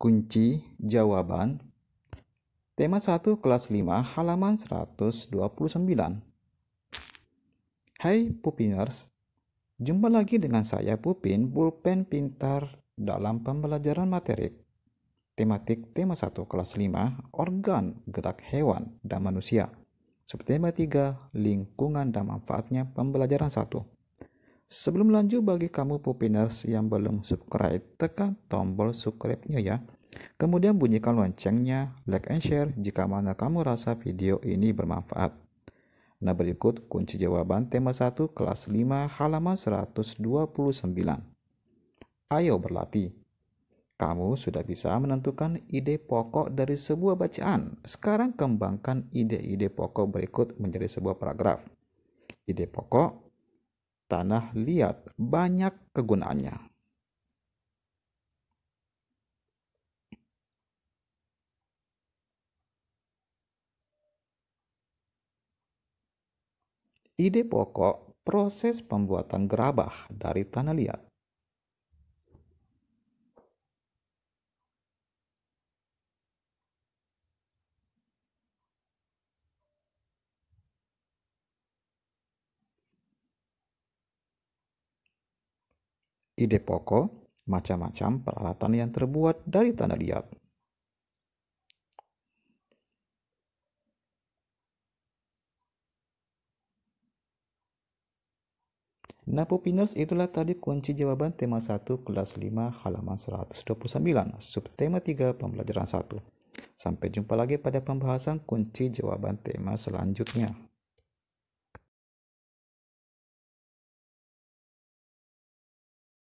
kunci jawaban tema 1 kelas 5 halaman 129 Hai Pupiners jumpa lagi dengan saya Pupin Pulpen Pintar dalam pembelajaran materi tematik tema 1 kelas 5 organ gerak hewan dan manusia subtema 3 lingkungan dan manfaatnya pembelajaran 1 Sebelum lanjut bagi kamu Pupiners yang belum subscribe, tekan tombol subscribe-nya ya. Kemudian bunyikan loncengnya, like and share jika mana kamu rasa video ini bermanfaat. Nah berikut kunci jawaban tema 1 kelas 5 halaman 129. Ayo berlatih. Kamu sudah bisa menentukan ide pokok dari sebuah bacaan. Sekarang kembangkan ide-ide pokok berikut menjadi sebuah paragraf. Ide pokok tanah liat banyak kegunaannya. Ide pokok proses pembuatan gerabah dari tanah liat ide pokok, macam-macam peralatan yang terbuat dari tanah liat. Napo Pupiners, itulah tadi kunci jawaban tema 1 kelas 5 halaman 129 subtema 3 pembelajaran 1. Sampai jumpa lagi pada pembahasan kunci jawaban tema selanjutnya.